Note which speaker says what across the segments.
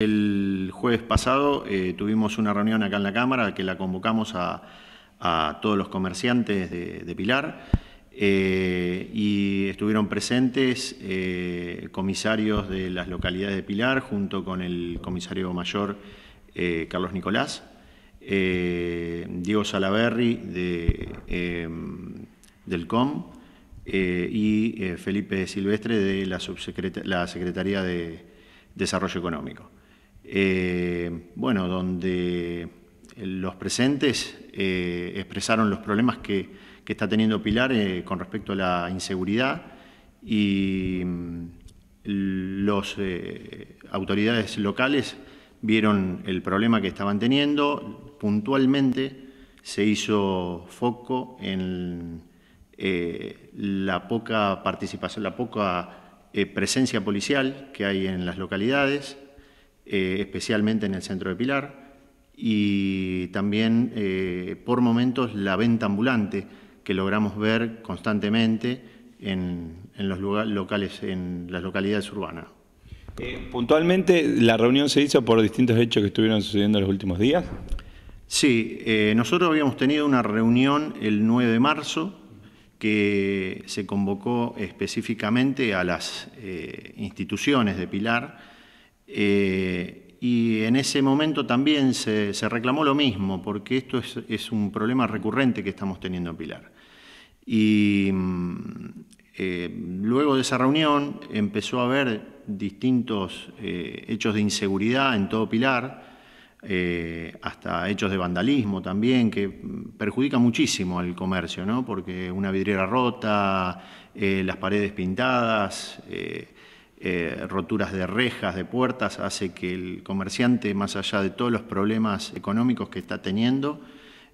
Speaker 1: El jueves pasado eh, tuvimos una reunión acá en la Cámara que la convocamos a, todos los comerciantes de, Pilar eh, y estuvieron presentes eh, comisarios de las localidades de Pilar junto con el comisario mayor Carlos Nicolás, Diego Salaverri de, del COM y Felipe Silvestre de la, la Secretaría de Desarrollo Económico. Eh, bueno, donde los presentes eh, expresaron los problemas que, está teniendo Pilar eh, con respecto a la inseguridad y mm, las autoridades locales vieron el problema que estaban teniendo, puntualmente se hizo foco en la poca participación, la poca presencia policial que hay en las localidades, eh, especialmente en el centro de Pilar, y también eh, por momentos la venta ambulante que logramos ver constantemente en, los locales, en las localidades urbanas. Eh, puntualmente, ¿la reunión se hizo por distintos hechos que estuvieron sucediendo en los últimos días? Sí, nosotros habíamos tenido una reunión el 9 de marzo que se convocó específicamente a las instituciones de Pilar, eh, y en ese momento también se, reclamó lo mismo, porque esto es, un problema recurrente que estamos teniendo en Pilar. Y mm, eh, luego de esa reunión empezó a haber distintos eh, hechos de inseguridad en todo Pilar, hasta hechos de vandalismo también, que perjudica muchísimo al comercio, porque una vidriera rota, las paredes pintadas, eh, roturas de rejas, de puertas, hace que el comerciante, más allá de todos los problemas económicos que está teniendo,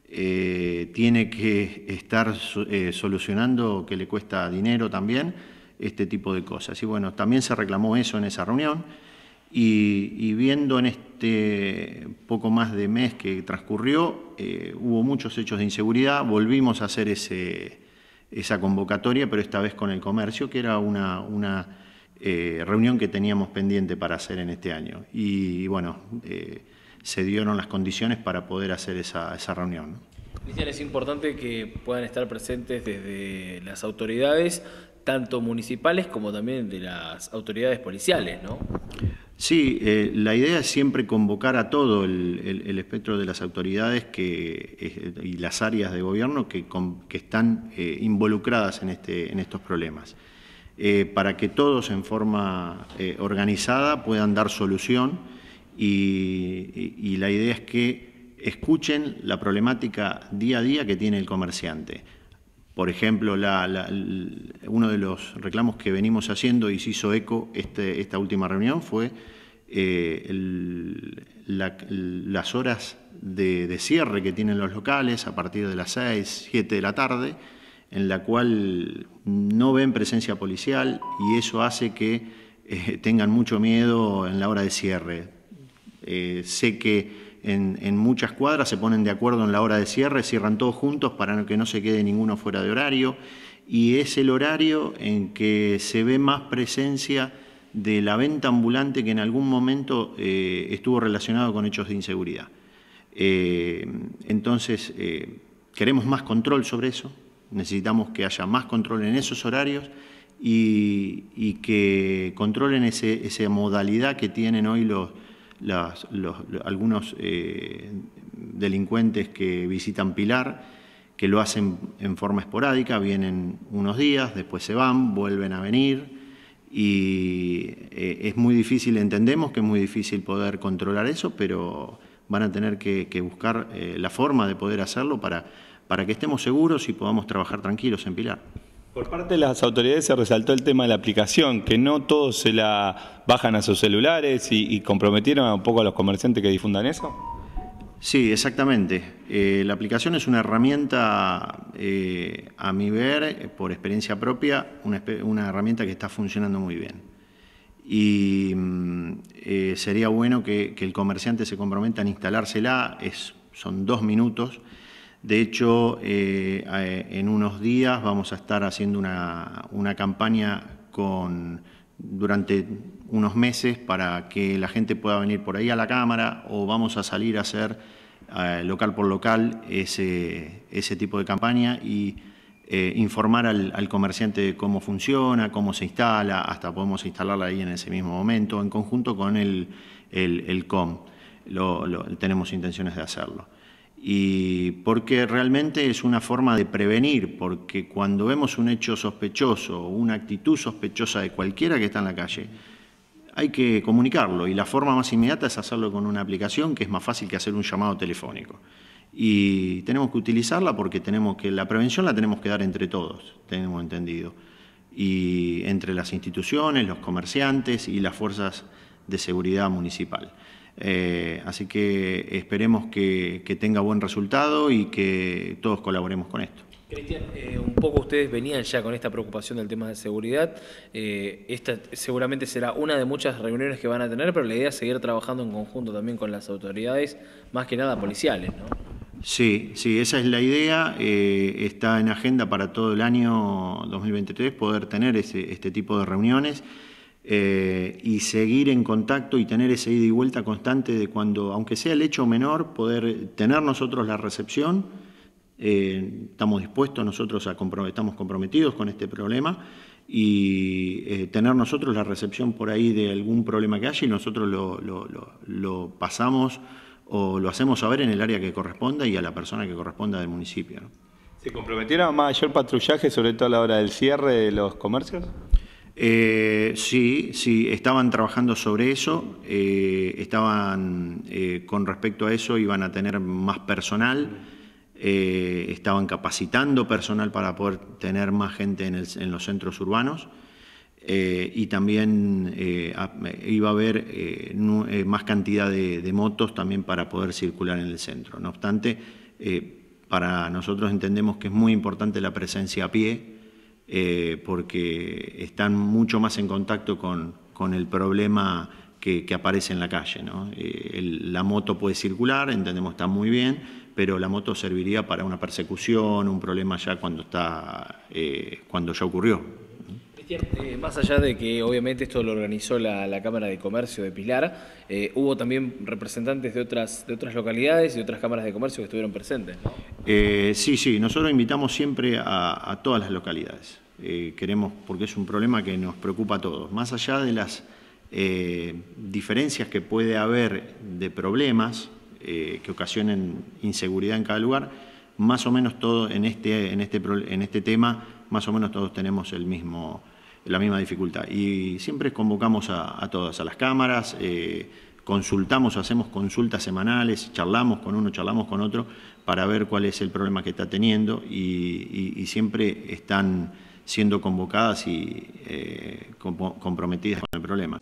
Speaker 1: eh, tiene que estar eh, solucionando que le cuesta dinero también, este tipo de cosas. Y bueno, también se reclamó eso en esa reunión. Y, viendo en este poco más de mes que transcurrió, hubo muchos hechos de inseguridad, volvimos a hacer ese, esa convocatoria, pero esta vez con el comercio, que era una eh, reunión que teníamos pendiente para hacer en este año. Y, bueno, eh, se dieron las condiciones para poder hacer esa, reunión. Cristian, es importante que puedan estar presentes desde las autoridades, tanto municipales como también de las autoridades policiales, ¿no? Sí, eh, la idea es siempre convocar a todo el, espectro de las autoridades y las áreas de gobierno que, están involucradas este, en estos problemas. Eh, para que todos en forma eh, organizada puedan dar solución y, la idea es que escuchen la problemática día a día que tiene el comerciante. Por ejemplo, uno de los reclamos que venimos haciendo y se hizo eco este, esta última reunión fue eh, las horas de, de, cierre que tienen los locales a partir de las 6, 7 de la tarde en la cual no ven presencia policial y eso hace que eh, tengan mucho miedo en la hora de cierre. Eh, sé que en, muchas cuadras se ponen de acuerdo en la hora de cierre, cierran todos juntos para que no se quede ninguno fuera de horario y es el horario en que se ve más presencia de la venta ambulante que en algún momento eh, estuvo relacionado con hechos de inseguridad. entonces, queremos más control sobre eso, Necesitamos que haya más control en esos horarios y, que controlen ese, esa modalidad que tienen hoy los, algunos eh, delincuentes que visitan Pilar, que lo hacen en forma esporádica, vienen unos días, después se van, vuelven a venir y eh, es muy difícil, entendemos que es muy difícil poder controlar eso, pero van a tener que, buscar eh, la forma de poder hacerlo para para que estemos seguros y podamos trabajar tranquilos en Pilar. Por parte de las autoridades se resaltó el tema de la aplicación, que no todos se la bajan a sus celulares y, comprometieron un poco a los comerciantes que difundan eso. Sí, exactamente. Eh, la aplicación es una herramienta, eh, a mi ver, por experiencia propia, una, herramienta que está funcionando muy bien. Y mm, eh, sería bueno que, el comerciante se comprometa a instalársela, es, son dos minutos de hecho, eh, en unos días vamos a estar haciendo una, campaña durante unos meses para que la gente pueda venir por ahí a la Cámara o vamos a salir a hacer eh, local por local ese, tipo de campaña y eh, informar al, comerciante de cómo funciona, cómo se instala, hasta podemos instalarla ahí en ese mismo momento, en conjunto con el, COM. tenemos intenciones de hacerlo y porque realmente es una forma de prevenir, porque cuando vemos un hecho sospechoso o una actitud sospechosa de cualquiera que está en la calle, hay que comunicarlo y la forma más inmediata es hacerlo con una aplicación que es más fácil que hacer un llamado telefónico. Y tenemos que utilizarla porque tenemos que la prevención la tenemos que dar entre todos, tenemos entendido, y entre las instituciones, los comerciantes y las fuerzas de seguridad municipal. Eh, así que esperemos que, tenga buen resultado y que todos colaboremos con esto. Cristian, eh, un poco ustedes venían ya con esta preocupación del tema de seguridad. Eh, esta seguramente será una de muchas reuniones que van a tener, pero la idea es seguir trabajando en conjunto también con las autoridades, más que nada policiales, Sí, sí, esa es la idea. está en agenda para todo el año 2023 poder tener este tipo de reuniones. Eh, y seguir en contacto y tener ese ida y vuelta constante de cuando, aunque sea el hecho menor, poder tener nosotros la recepción, eh, estamos dispuestos nosotros a estamos comprometidos con este problema y eh, tener nosotros la recepción por ahí de algún problema que haya y nosotros lo, pasamos o lo hacemos saber en el área que corresponda y a la persona que corresponda del municipio. ¿Se comprometieron a mayor patrullaje, sobre todo a la hora del cierre de los comercios? Eh, sí, sí, estaban trabajando sobre eso, eh, estaban eh, con respecto a eso iban a tener más personal, estaban capacitando personal para poder tener más gente en, los centros urbanos y también iba a haber más cantidad de, motos también para poder circular en el centro. No obstante, para nosotros entendemos que es muy importante la presencia a pie eh, porque están mucho más en contacto con, con el problema que, aparece en la calle. ¿no? Eh, la moto puede circular, entendemos está muy bien, pero la moto serviría para una persecución, un problema ya cuando, está, eh, cuando ya ocurrió. más allá de que obviamente esto lo organizó la, Cámara de Comercio de Pilar, hubo también representantes de otras, de otras localidades y otras cámaras de comercio que estuvieron presentes. ¿no? Eh, sí, sí, nosotros invitamos siempre a, todas las localidades. Eh, queremos, porque es un problema que nos preocupa a todos. Más allá de las eh, diferencias que puede haber de problemas que ocasionen inseguridad en cada lugar, más o menos todo en este, en este, en este tema, más o menos todos tenemos el mismo, la misma dificultad. Y siempre convocamos a, a todas, a las cámaras consultamos, hacemos consultas semanales, charlamos con uno, charlamos con otro, para ver cuál es el problema que está teniendo y, siempre están siendo convocadas y eh, comprometidas con el problema.